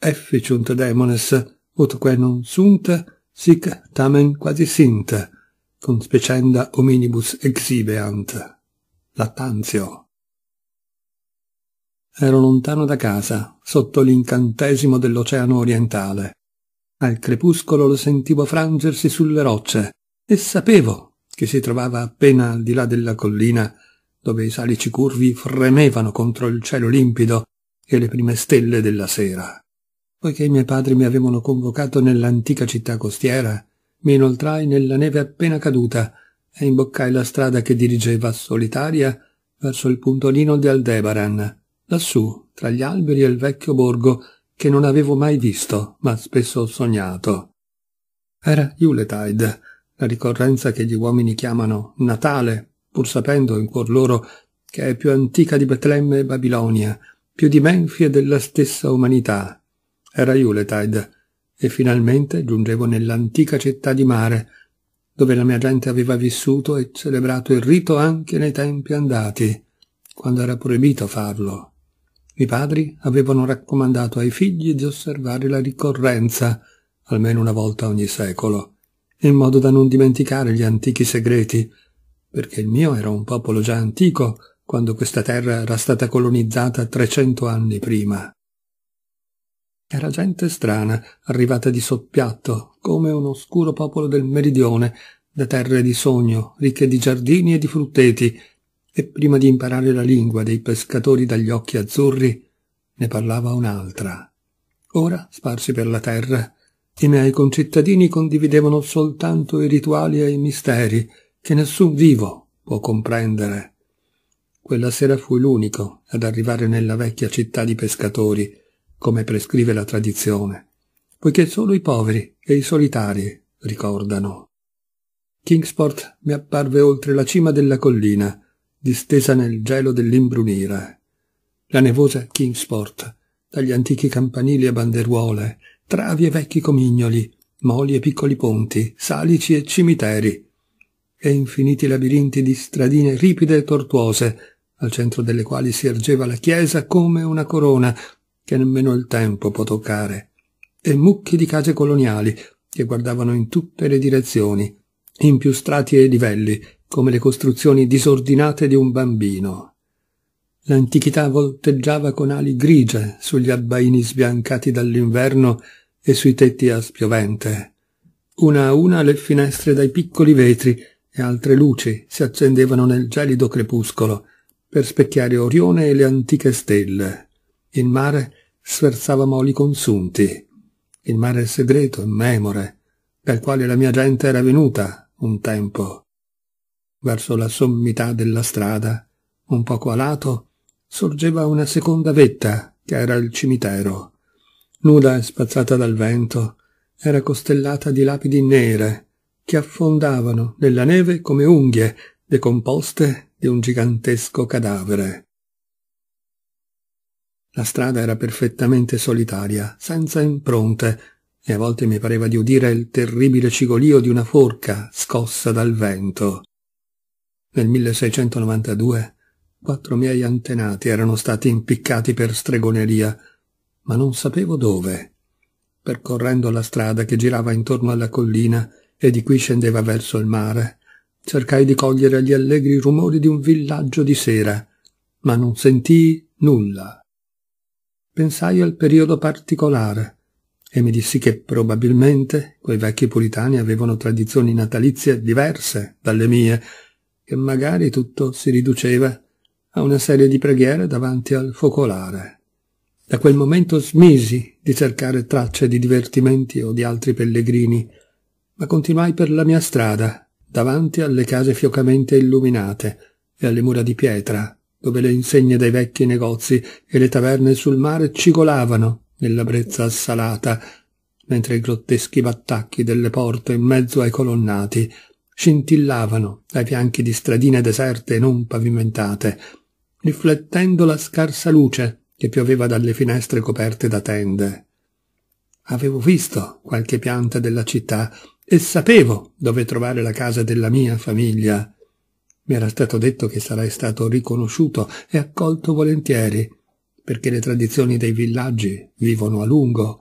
efficiunt demones, ut que non sunt, sic tamen quasi sint, conspecenda hominibus exhibeant. Lattanzio. Ero lontano da casa, sotto l'incantesimo dell'oceano orientale. Al crepuscolo lo sentivo frangersi sulle rocce e sapevo che si trovava appena al di là della collina dove i salici curvi fremevano contro il cielo limpido e le prime stelle della sera. Poiché i miei padri mi avevano convocato nell'antica città costiera, mi inoltrai nella neve appena caduta e imboccai la strada che dirigeva solitaria verso il puntolino di Aldebaran, lassù, tra gli alberi e il vecchio borgo che non avevo mai visto, ma spesso sognato. Era Yuletide, la ricorrenza che gli uomini chiamano Natale, pur sapendo in cuor loro che è più antica di Betlemme e Babilonia, più di Menfi e della stessa umanità, era Yuletide e finalmente giungevo nell'antica città di mare, dove la mia gente aveva vissuto e celebrato il rito anche nei tempi andati, quando era proibito farlo. I padri avevano raccomandato ai figli di osservare la ricorrenza, almeno una volta ogni secolo, in modo da non dimenticare gli antichi segreti, perché il mio era un popolo già antico quando questa terra era stata colonizzata 300 anni prima. Era gente strana, arrivata di soppiatto, come un oscuro popolo del meridione, da terre di sogno, ricche di giardini e di frutteti, e prima di imparare la lingua dei pescatori dagli occhi azzurri, ne parlava un'altra. Ora, sparsi per la terra, i miei concittadini condividevano soltanto i rituali e i misteri che nessun vivo può comprendere. Quella sera fui l'unico ad arrivare nella vecchia città di pescatori, come prescrive la tradizione, poiché solo i poveri e i solitari ricordano. Kingsport mi apparve oltre la cima della collina, distesa nel gelo dell'imbrunire. La nevosa Kingsport, dagli antichi campanili a banderuole, travi e vecchi comignoli, moli e piccoli ponti, salici e cimiteri, e infiniti labirinti di stradine ripide e tortuose, al centro delle quali si ergeva la chiesa come una corona che nemmeno il tempo può toccare, e mucchi di case coloniali che guardavano in tutte le direzioni, in più strati e livelli, come le costruzioni disordinate di un bambino. L'antichità volteggiava con ali grigie sugli abbaini sbiancati dall'inverno e sui tetti a spiovente. Una a una le finestre dai piccoli vetri e altre luci si accendevano nel gelido crepuscolo per specchiare Orione e le antiche stelle. Il mare sferzava moli consunti. Il mare segreto, memore, dal quale la mia gente era venuta un tempo. Verso la sommità della strada, un poco a lato, sorgeva una seconda vetta, che era il cimitero. Nuda e spazzata dal vento, era costellata di lapidi nere, che affondavano nella neve come unghie decomposte di un gigantesco cadavere. La strada era perfettamente solitaria, senza impronte, e a volte mi pareva di udire il terribile cigolio di una forca scossa dal vento. Nel 1692 quattro miei antenati erano stati impiccati per stregoneria, ma non sapevo dove. Percorrendo la strada che girava intorno alla collina e di cui scendeva verso il mare, cercai di cogliere gli allegri rumori di un villaggio di sera, ma non sentii nulla pensai al periodo particolare e mi dissi che probabilmente quei vecchi puritani avevano tradizioni natalizie diverse dalle mie, che magari tutto si riduceva a una serie di preghiere davanti al focolare. Da quel momento smisi di cercare tracce di divertimenti o di altri pellegrini, ma continuai per la mia strada, davanti alle case fiocamente illuminate e alle mura di pietra, dove le insegne dei vecchi negozi e le taverne sul mare cigolavano nella brezza assalata, mentre i grotteschi battacchi delle porte in mezzo ai colonnati scintillavano dai fianchi di stradine deserte e non pavimentate, riflettendo la scarsa luce che pioveva dalle finestre coperte da tende. Avevo visto qualche pianta della città e sapevo dove trovare la casa della mia famiglia. Mi era stato detto che sarei stato riconosciuto e accolto volentieri, perché le tradizioni dei villaggi vivono a lungo.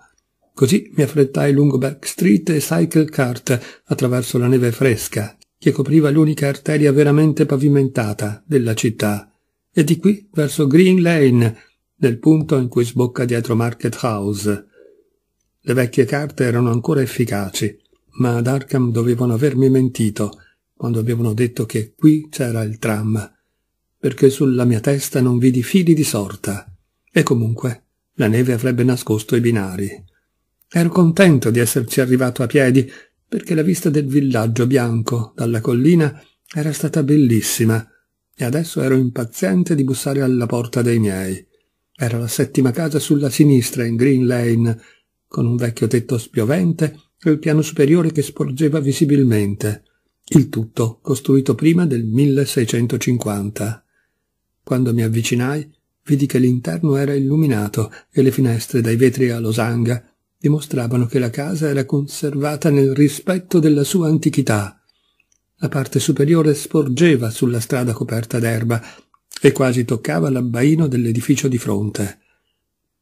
Così mi affrettai lungo Back Street e Cycle Cart attraverso la neve fresca, che copriva l'unica arteria veramente pavimentata della città, e di qui verso Green Lane, nel punto in cui sbocca dietro Market House. Le vecchie carte erano ancora efficaci, ma ad Arkham dovevano avermi mentito – quando avevano detto che qui c'era il tram, perché sulla mia testa non vidi fili di sorta. E comunque la neve avrebbe nascosto i binari. Ero contento di esserci arrivato a piedi, perché la vista del villaggio bianco dalla collina era stata bellissima, e adesso ero impaziente di bussare alla porta dei miei. Era la settima casa sulla sinistra, in Green Lane, con un vecchio tetto spiovente e il piano superiore che sporgeva visibilmente. Il tutto costruito prima del 1650. Quando mi avvicinai, vidi che l'interno era illuminato e le finestre dai vetri a losanga dimostravano che la casa era conservata nel rispetto della sua antichità. La parte superiore sporgeva sulla strada coperta d'erba e quasi toccava l'abbaino dell'edificio di fronte.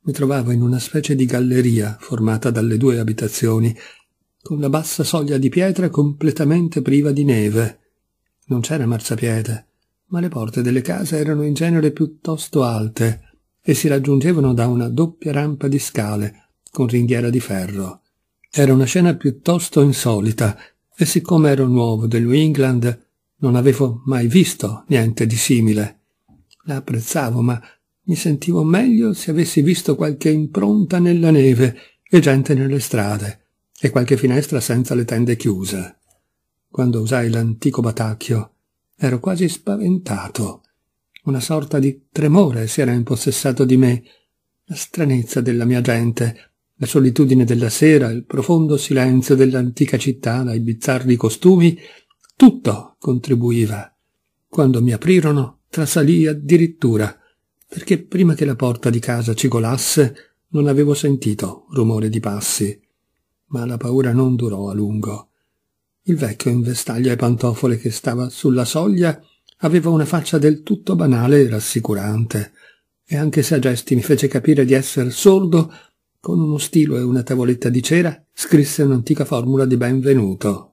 Mi trovavo in una specie di galleria formata dalle due abitazioni con una bassa soglia di pietra completamente priva di neve. Non c'era marciapiede, ma le porte delle case erano in genere piuttosto alte e si raggiungevano da una doppia rampa di scale con ringhiera di ferro. Era una scena piuttosto insolita e siccome ero nuovo del New England non avevo mai visto niente di simile. La apprezzavo, ma mi sentivo meglio se avessi visto qualche impronta nella neve e gente nelle strade e qualche finestra senza le tende chiuse. Quando usai l'antico batacchio, ero quasi spaventato. Una sorta di tremore si era impossessato di me, la stranezza della mia gente, la solitudine della sera, il profondo silenzio dell'antica città, dai bizzarri costumi, tutto contribuiva. Quando mi aprirono, trasalì addirittura, perché prima che la porta di casa cigolasse non avevo sentito rumore di passi ma la paura non durò a lungo. Il vecchio in vestaglia e pantofole che stava sulla soglia aveva una faccia del tutto banale e rassicurante, e anche se a gesti mi fece capire di essere sordo, con uno stilo e una tavoletta di cera scrisse un'antica formula di benvenuto.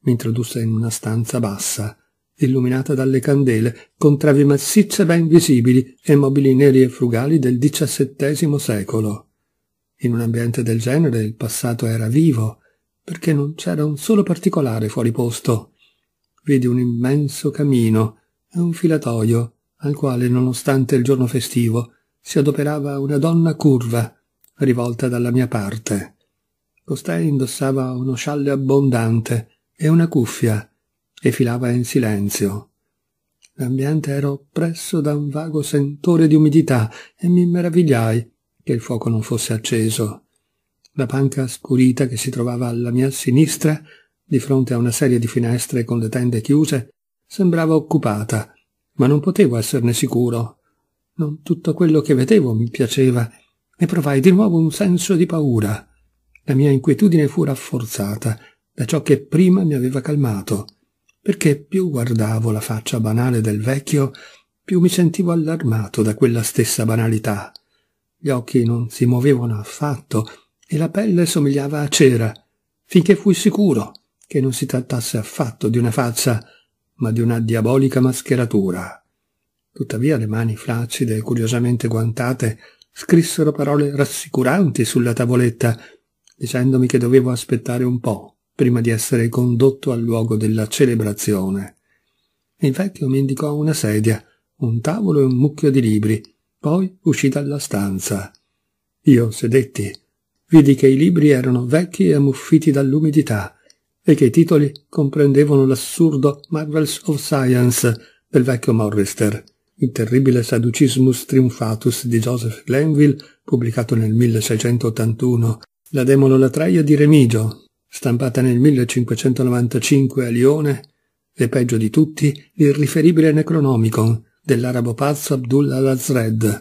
Mi introdusse in una stanza bassa, illuminata dalle candele, con travi massicce ben visibili e mobili neri e frugali del XVII secolo. In un ambiente del genere il passato era vivo, perché non c'era un solo particolare fuori posto. Vidi un immenso camino e un filatoio, al quale, nonostante il giorno festivo, si adoperava una donna curva, rivolta dalla mia parte. Costei indossava uno scialle abbondante e una cuffia e filava in silenzio. L'ambiente era oppresso da un vago sentore di umidità e mi meravigliai che il fuoco non fosse acceso. La panca scurita che si trovava alla mia sinistra, di fronte a una serie di finestre con le tende chiuse, sembrava occupata, ma non potevo esserne sicuro. Non tutto quello che vedevo mi piaceva, e provai di nuovo un senso di paura. La mia inquietudine fu rafforzata da ciò che prima mi aveva calmato, perché più guardavo la faccia banale del vecchio, più mi sentivo allarmato da quella stessa banalità. Gli occhi non si muovevano affatto e la pelle somigliava a cera, finché fui sicuro che non si trattasse affatto di una faccia, ma di una diabolica mascheratura. Tuttavia le mani flaccide e curiosamente guantate scrissero parole rassicuranti sulla tavoletta, dicendomi che dovevo aspettare un po' prima di essere condotto al luogo della celebrazione. Il vecchio mi indicò una sedia, un tavolo e un mucchio di libri, poi uscì dalla stanza. Io sedetti. Vidi che i libri erano vecchi e ammuffiti dall'umidità e che i titoli comprendevano l'assurdo Marvels of Science del vecchio Morrister, il terribile Saducismus Triumphatus di Joseph Glenville, pubblicato nel 1681, la Latraia di Remigio, stampata nel 1595 a Lione, e peggio di tutti, l'irriferibile Necronomicon, dell'arabo pazzo Abdul al-Azred,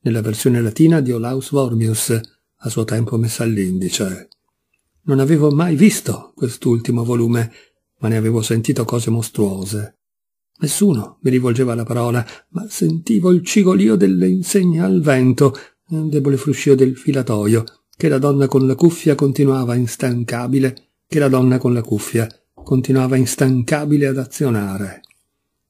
nella versione latina di Olaus Vormius, a suo tempo messa all'indice. Cioè, non avevo mai visto quest'ultimo volume, ma ne avevo sentito cose mostruose. Nessuno mi rivolgeva la parola, ma sentivo il cigolio delle insegne al vento, un debole fruscio del filatoio, che la donna con la cuffia continuava instancabile, che la donna con la cuffia continuava instancabile ad azionare.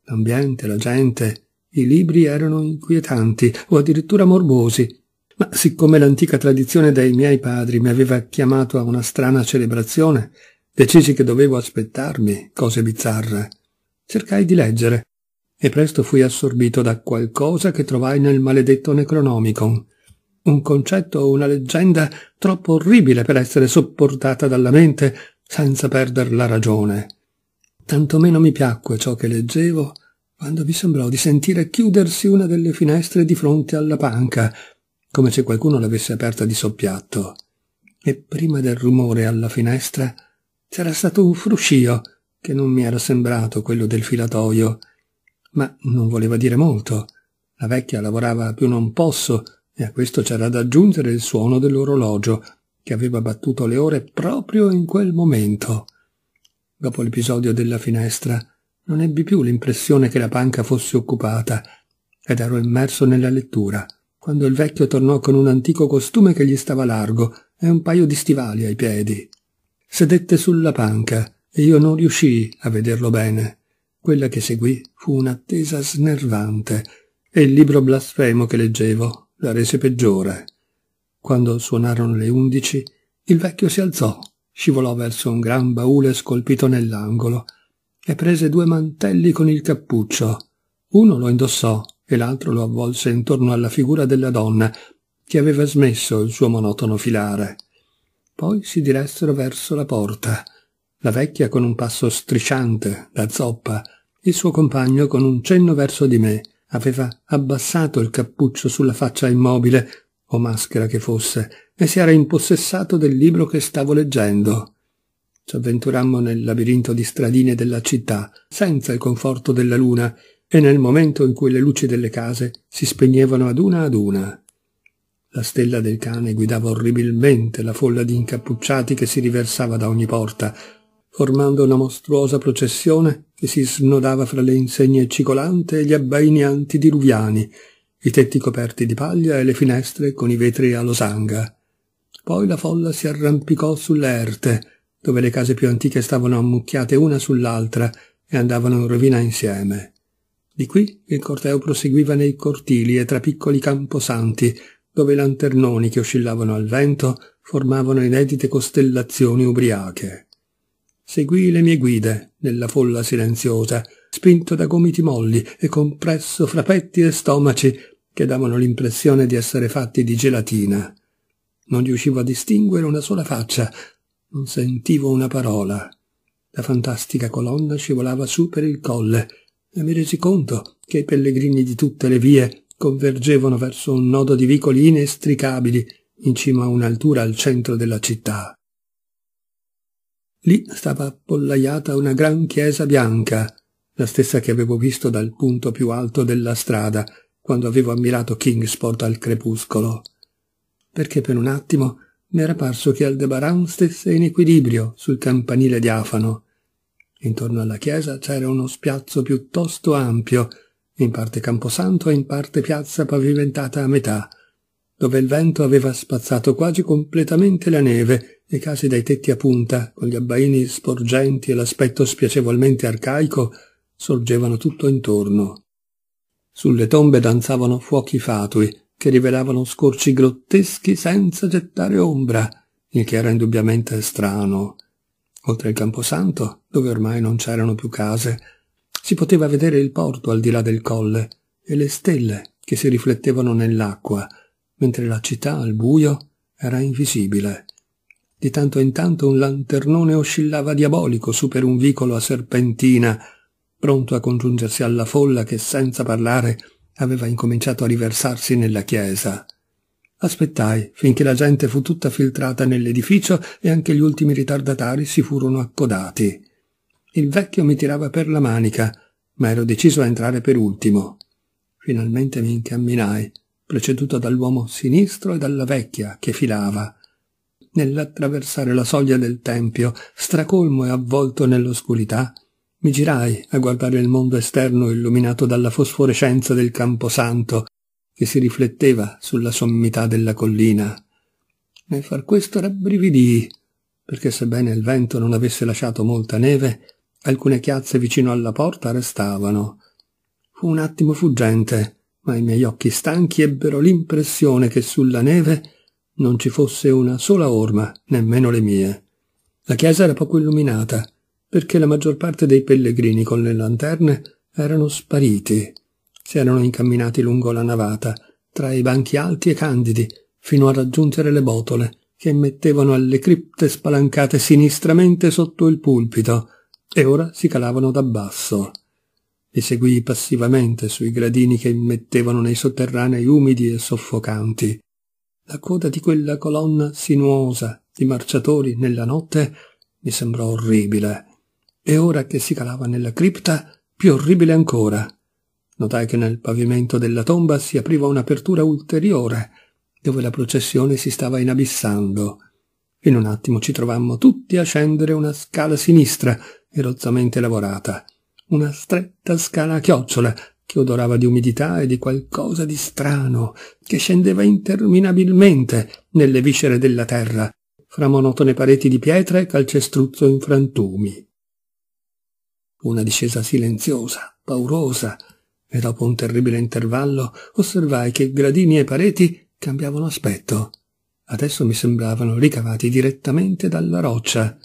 L'ambiente, la gente, i libri erano inquietanti o addirittura morbosi, ma siccome l'antica tradizione dei miei padri mi aveva chiamato a una strana celebrazione, decisi che dovevo aspettarmi cose bizzarre. Cercai di leggere e presto fui assorbito da qualcosa che trovai nel maledetto Necronomicon. Un concetto o una leggenda troppo orribile per essere sopportata dalla mente senza perder la ragione. Tanto meno mi piacque ciò che leggevo quando vi sembrò di sentire chiudersi una delle finestre di fronte alla panca, come se qualcuno l'avesse aperta di soppiatto. E prima del rumore alla finestra c'era stato un fruscio che non mi era sembrato quello del filatoio, ma non voleva dire molto. La vecchia lavorava più non posso e a questo c'era da aggiungere il suono dell'orologio che aveva battuto le ore proprio in quel momento. Dopo l'episodio della finestra, non ebbi più l'impressione che la panca fosse occupata ed ero immerso nella lettura, quando il vecchio tornò con un antico costume che gli stava largo e un paio di stivali ai piedi. Sedette sulla panca e io non riuscii a vederlo bene. Quella che seguì fu un'attesa snervante e il libro blasfemo che leggevo la rese peggiore. Quando suonarono le undici, il vecchio si alzò, scivolò verso un gran baule scolpito nell'angolo e prese due mantelli con il cappuccio. Uno lo indossò e l'altro lo avvolse intorno alla figura della donna, che aveva smesso il suo monotono filare. Poi si diressero verso la porta, la vecchia con un passo strisciante, da zoppa, il suo compagno con un cenno verso di me aveva abbassato il cappuccio sulla faccia immobile, o maschera che fosse, e si era impossessato del libro che stavo leggendo. Ci avventurammo nel labirinto di stradine della città, senza il conforto della luna, e nel momento in cui le luci delle case si spegnevano ad una ad una. La stella del cane guidava orribilmente la folla di incappucciati che si riversava da ogni porta, formando una mostruosa processione che si snodava fra le insegne cicolante e gli abbaini antidiluviani, i tetti coperti di paglia e le finestre con i vetri a losanga. Poi la folla si arrampicò sulle erte, dove le case più antiche stavano ammucchiate una sull'altra e andavano in rovina insieme. Di qui il corteo proseguiva nei cortili e tra piccoli camposanti, dove i lanternoni che oscillavano al vento formavano inedite costellazioni ubriache. Seguì le mie guide nella folla silenziosa, spinto da gomiti molli e compresso fra petti e stomaci che davano l'impressione di essere fatti di gelatina. Non riuscivo a distinguere una sola faccia, non sentivo una parola. La fantastica colonna scivolava su per il colle e mi resi conto che i pellegrini di tutte le vie convergevano verso un nodo di vicoli inestricabili in cima a un'altura al centro della città. Lì stava appollaiata una gran chiesa bianca, la stessa che avevo visto dal punto più alto della strada quando avevo ammirato Kingsport al crepuscolo. Perché per un attimo mi era parso che Aldebaran stesse in equilibrio sul campanile diafano. Intorno alla chiesa c'era uno spiazzo piuttosto ampio, in parte camposanto e in parte piazza pavimentata a metà, dove il vento aveva spazzato quasi completamente la neve, e casi dai tetti a punta, con gli abbaini sporgenti e l'aspetto spiacevolmente arcaico, sorgevano tutto intorno. Sulle tombe danzavano fuochi fatui, che rivelavano scorci grotteschi senza gettare ombra, il che era indubbiamente strano. Oltre il Camposanto, dove ormai non c'erano più case, si poteva vedere il porto al di là del colle e le stelle che si riflettevano nell'acqua, mentre la città al buio era invisibile. Di tanto in tanto un lanternone oscillava diabolico su per un vicolo a serpentina, pronto a congiungersi alla folla che senza parlare aveva incominciato a riversarsi nella chiesa. Aspettai finché la gente fu tutta filtrata nell'edificio e anche gli ultimi ritardatari si furono accodati. Il vecchio mi tirava per la manica, ma ero deciso a entrare per ultimo. Finalmente mi incamminai, preceduto dall'uomo sinistro e dalla vecchia che filava. Nell'attraversare la soglia del tempio, stracolmo e avvolto nell'oscurità, mi girai a guardare il mondo esterno illuminato dalla fosforescenza del camposanto che si rifletteva sulla sommità della collina. Nel far questo rabbrividii, perché sebbene il vento non avesse lasciato molta neve, alcune chiazze vicino alla porta restavano. Fu un attimo fuggente, ma i miei occhi stanchi ebbero l'impressione che sulla neve non ci fosse una sola orma, nemmeno le mie. La chiesa era poco illuminata, perché la maggior parte dei pellegrini con le lanterne erano spariti. Si erano incamminati lungo la navata, tra i banchi alti e candidi, fino a raggiungere le botole, che mettevano alle cripte spalancate sinistramente sotto il pulpito, e ora si calavano da basso. Li seguii passivamente sui gradini che mettevano nei sotterranei umidi e soffocanti. La coda di quella colonna sinuosa di marciatori nella notte mi sembrò orribile e ora che si calava nella cripta, più orribile ancora. Notai che nel pavimento della tomba si apriva un'apertura ulteriore, dove la processione si stava inabissando. In un attimo ci trovammo tutti a scendere una scala sinistra, erozzamente lavorata. Una stretta scala a chiocciola, che odorava di umidità e di qualcosa di strano, che scendeva interminabilmente nelle viscere della terra, fra monotone pareti di pietra e calcestruzzo in frantumi una discesa silenziosa, paurosa, e dopo un terribile intervallo osservai che gradini e pareti cambiavano aspetto. Adesso mi sembravano ricavati direttamente dalla roccia.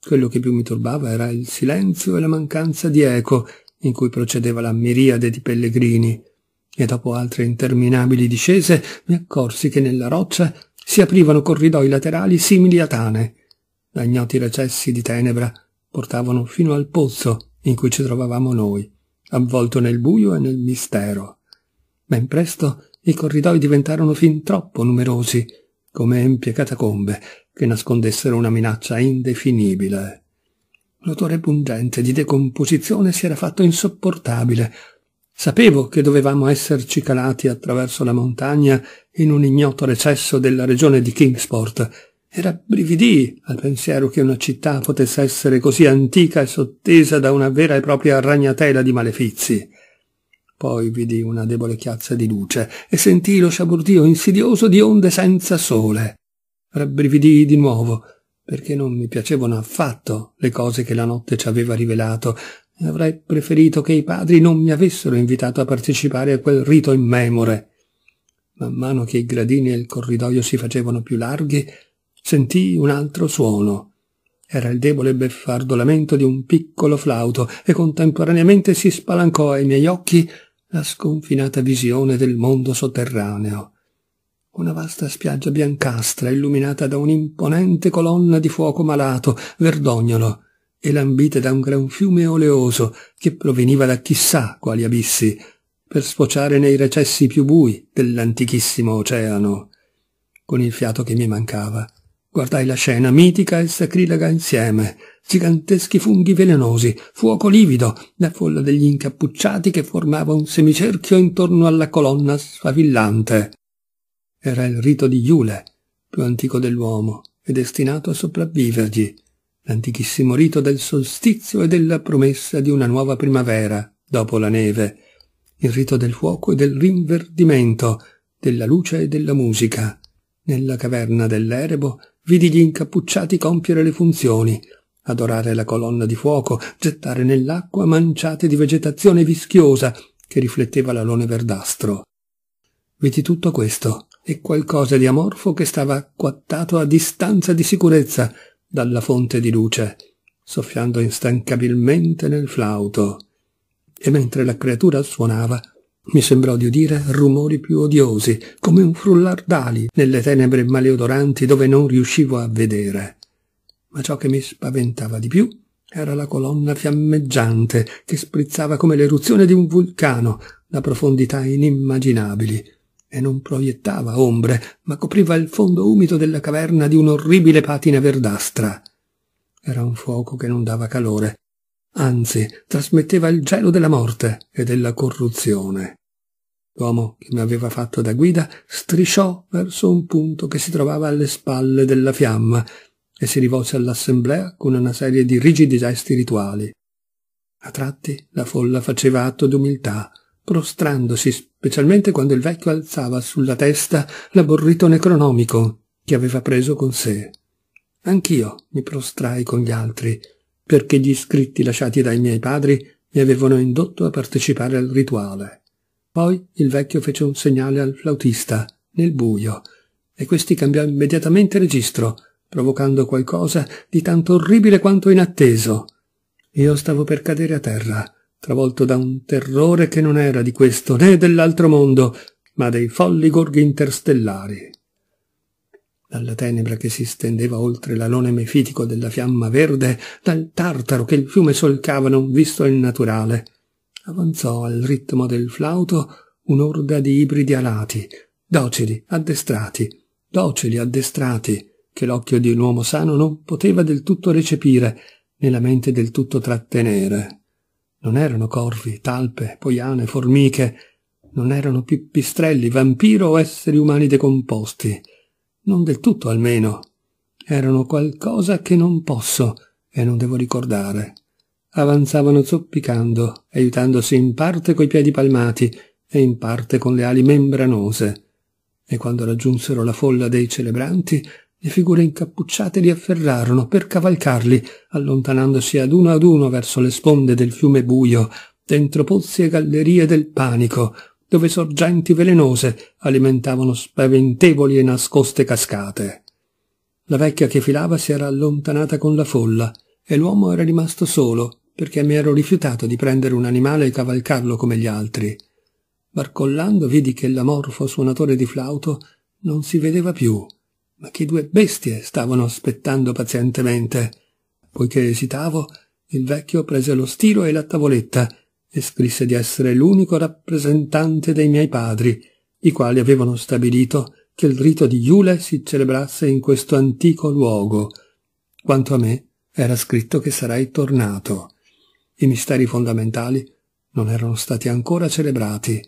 Quello che più mi turbava era il silenzio e la mancanza di eco in cui procedeva la miriade di pellegrini. E dopo altre interminabili discese mi accorsi che nella roccia si aprivano corridoi laterali simili a tane. Da ignoti recessi di tenebra portavano fino al pozzo, in cui ci trovavamo noi, avvolto nel buio e nel mistero. Ben presto i corridoi diventarono fin troppo numerosi, come empie catacombe che nascondessero una minaccia indefinibile. L'odore pungente di decomposizione si era fatto insopportabile. Sapevo che dovevamo esserci calati attraverso la montagna in un ignoto recesso della regione di Kingsport, e rabbrividii al pensiero che una città potesse essere così antica e sottesa da una vera e propria ragnatela di malefizi. Poi vidi una debole chiazza di luce e sentii lo sciabordio insidioso di onde senza sole. Rabbrividii di nuovo, perché non mi piacevano affatto le cose che la notte ci aveva rivelato, e avrei preferito che i padri non mi avessero invitato a partecipare a quel rito immemore. Man mano che i gradini e il corridoio si facevano più larghi, sentì un altro suono. Era il debole beffardo lamento di un piccolo flauto e contemporaneamente si spalancò ai miei occhi la sconfinata visione del mondo sotterraneo. Una vasta spiaggia biancastra illuminata da un'imponente colonna di fuoco malato, verdognolo, e lambita da un gran fiume oleoso che proveniva da chissà quali abissi, per sfociare nei recessi più bui dell'antichissimo oceano. Con il fiato che mi mancava, Guardai la scena mitica e sacrilega insieme. Giganteschi funghi velenosi, fuoco livido, la folla degli incappucciati che formava un semicerchio intorno alla colonna sfavillante. Era il rito di Iule, più antico dell'uomo, e destinato a sopravvivergli, l'antichissimo rito del solstizio e della promessa di una nuova primavera dopo la neve, il rito del fuoco e del rinverdimento, della luce e della musica. Nella caverna dell'erebo vidi gli incappucciati compiere le funzioni, adorare la colonna di fuoco, gettare nell'acqua manciate di vegetazione vischiosa che rifletteva l'alone verdastro. Vedi tutto questo e qualcosa di amorfo che stava acquattato a distanza di sicurezza dalla fonte di luce, soffiando instancabilmente nel flauto. E mentre la creatura suonava, mi sembrò di udire rumori più odiosi, come un frullar d'ali nelle tenebre maleodoranti dove non riuscivo a vedere. Ma ciò che mi spaventava di più era la colonna fiammeggiante che sprizzava come l'eruzione di un vulcano da profondità inimmaginabili e non proiettava ombre, ma copriva il fondo umido della caverna di un'orribile patina verdastra. Era un fuoco che non dava calore, anzi trasmetteva il gelo della morte e della corruzione. L'uomo che mi aveva fatto da guida strisciò verso un punto che si trovava alle spalle della fiamma e si rivolse all'assemblea con una serie di rigidi gesti rituali. A tratti la folla faceva atto d'umiltà, prostrandosi specialmente quando il vecchio alzava sulla testa l'aborrito necronomico che aveva preso con sé. Anch'io mi prostrai con gli altri, perché gli scritti lasciati dai miei padri mi avevano indotto a partecipare al rituale. Poi il vecchio fece un segnale al flautista, nel buio, e questi cambiò immediatamente registro, provocando qualcosa di tanto orribile quanto inatteso. Io stavo per cadere a terra, travolto da un terrore che non era di questo né dell'altro mondo, ma dei folli gorghi interstellari dalla tenebra che si stendeva oltre l'alone mefitico della fiamma verde, dal tartaro che il fiume solcava non visto il naturale. Avanzò al ritmo del flauto un'orda di ibridi alati, docili, addestrati, docili, addestrati, che l'occhio di un uomo sano non poteva del tutto recepire, né la mente del tutto trattenere. Non erano corvi, talpe, poiane, formiche, non erano pipistrelli, vampiro o esseri umani decomposti, non del tutto almeno. Erano qualcosa che non posso e non devo ricordare. Avanzavano zoppicando, aiutandosi in parte coi piedi palmati e in parte con le ali membranose. E quando raggiunsero la folla dei celebranti, le figure incappucciate li afferrarono per cavalcarli, allontanandosi ad uno ad uno verso le sponde del fiume buio, dentro pozzi e gallerie del panico, dove sorgenti velenose alimentavano spaventevoli e nascoste cascate. La vecchia che filava si era allontanata con la folla e l'uomo era rimasto solo perché mi ero rifiutato di prendere un animale e cavalcarlo come gli altri. Barcollando vidi che l'amorfo suonatore di flauto non si vedeva più, ma che due bestie stavano aspettando pazientemente. Poiché esitavo, il vecchio prese lo stiro e la tavoletta e scrisse di essere l'unico rappresentante dei miei padri, i quali avevano stabilito che il rito di Iule si celebrasse in questo antico luogo. Quanto a me, era scritto che sarei tornato. I misteri fondamentali non erano stati ancora celebrati.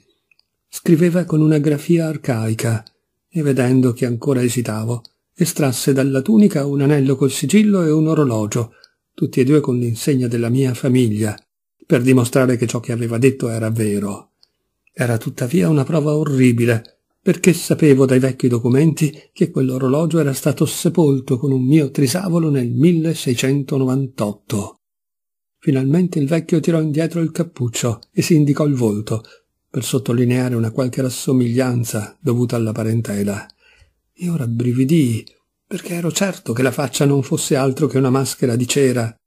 Scriveva con una grafia arcaica e vedendo che ancora esitavo, estrasse dalla tunica un anello col sigillo e un orologio, tutti e due con l'insegna della mia famiglia, per dimostrare che ciò che aveva detto era vero. Era tuttavia una prova orribile, perché sapevo dai vecchi documenti che quell'orologio era stato sepolto con un mio trisavolo nel 1698. Finalmente il vecchio tirò indietro il cappuccio e si indicò il volto, per sottolineare una qualche rassomiglianza dovuta alla parentela. Io rabbrividii, perché ero certo che la faccia non fosse altro che una maschera di cera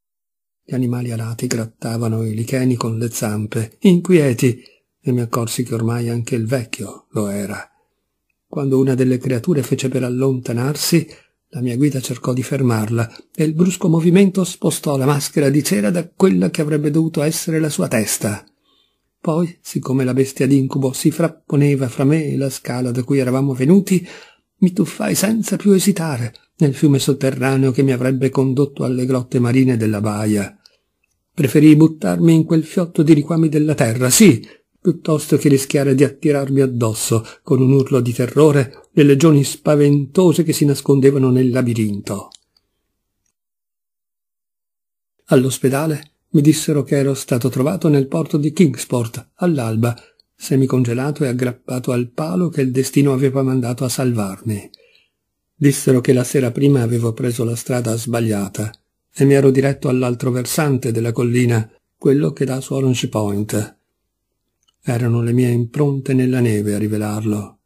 gli animali alati grattavano i licheni con le zampe, inquieti, e mi accorsi che ormai anche il vecchio lo era. Quando una delle creature fece per allontanarsi, la mia guida cercò di fermarla e il brusco movimento spostò la maschera di cera da quella che avrebbe dovuto essere la sua testa. Poi, siccome la bestia d'incubo si frapponeva fra me e la scala da cui eravamo venuti, mi tuffai senza più esitare nel fiume sotterraneo che mi avrebbe condotto alle grotte marine della baia. Preferì buttarmi in quel fiotto di riquami della terra, sì, piuttosto che rischiare di attirarmi addosso, con un urlo di terrore, le legioni spaventose che si nascondevano nel labirinto. All'ospedale mi dissero che ero stato trovato nel porto di Kingsport, all'alba, semicongelato e aggrappato al palo che il destino aveva mandato a salvarmi. Dissero che la sera prima avevo preso la strada sbagliata, e mi ero diretto all'altro versante della collina, quello che dà su Orange Point. Erano le mie impronte nella neve a rivelarlo.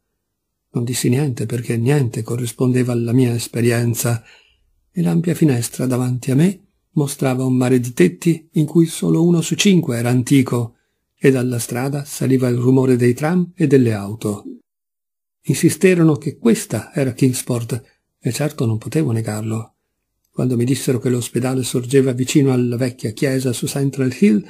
Non dissi niente perché niente corrispondeva alla mia esperienza e l'ampia finestra davanti a me mostrava un mare di tetti in cui solo uno su cinque era antico e dalla strada saliva il rumore dei tram e delle auto. Insisterono che questa era Kingsport e certo non potevo negarlo. Quando mi dissero che l'ospedale sorgeva vicino alla vecchia chiesa su Central Hill,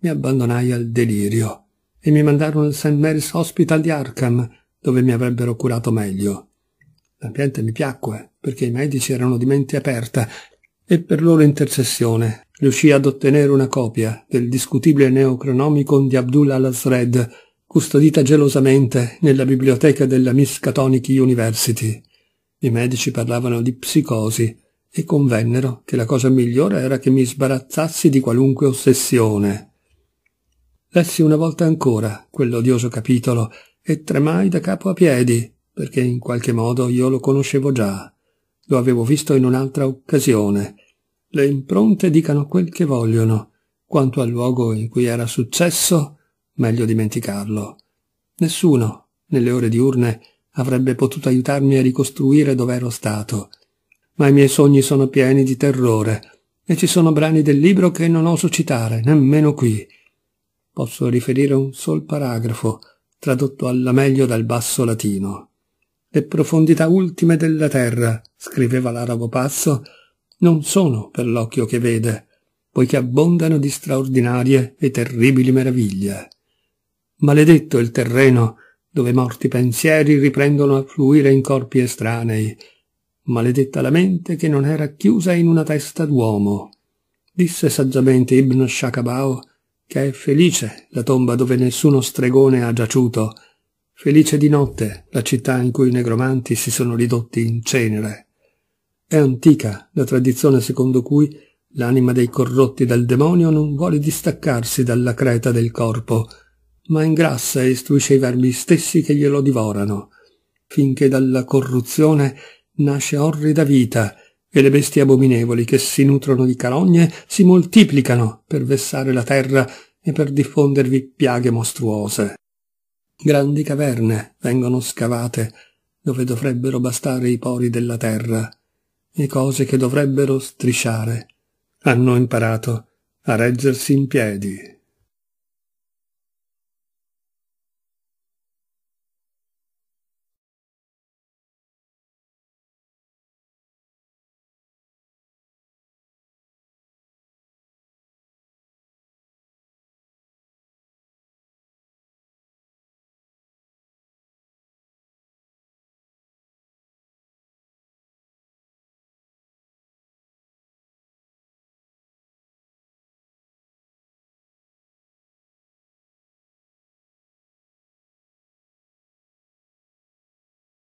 mi abbandonai al delirio e mi mandarono al St. Mary's Hospital di Arkham, dove mi avrebbero curato meglio. L'ambiente mi piacque, perché i medici erano di mente aperta e per loro intercessione riuscii ad ottenere una copia del discutibile neocronomicon di Abdullah al-Asred, custodita gelosamente nella biblioteca della Miss Catonic University. I medici parlavano di psicosi e convennero che la cosa migliore era che mi sbarazzassi di qualunque ossessione. Lessi una volta ancora quell'odioso capitolo e tremai da capo a piedi, perché in qualche modo io lo conoscevo già, lo avevo visto in un'altra occasione. Le impronte dicano quel che vogliono, quanto al luogo in cui era successo, meglio dimenticarlo. Nessuno, nelle ore diurne, avrebbe potuto aiutarmi a ricostruire dove ero stato, ma i miei sogni sono pieni di terrore e ci sono brani del libro che non oso citare, nemmeno qui. Posso riferire un sol paragrafo, tradotto alla meglio dal basso latino. Le profondità ultime della terra, scriveva l'arabo pazzo, non sono per l'occhio che vede, poiché abbondano di straordinarie e terribili meraviglie. Maledetto il terreno dove morti pensieri riprendono a fluire in corpi estranei, maledetta la mente che non era chiusa in una testa d'uomo. Disse saggiamente Ibn Shakabao che è felice la tomba dove nessuno stregone ha giaciuto, felice di notte la città in cui i negromanti si sono ridotti in cenere. È antica la tradizione secondo cui l'anima dei corrotti dal demonio non vuole distaccarsi dalla creta del corpo, ma ingrassa e istruisce i vermi stessi che glielo divorano, finché dalla corruzione nasce orrida vita, e le bestie abominevoli che si nutrono di carogne si moltiplicano per vessare la terra e per diffondervi piaghe mostruose. Grandi caverne vengono scavate dove dovrebbero bastare i pori della terra, e cose che dovrebbero strisciare hanno imparato a reggersi in piedi.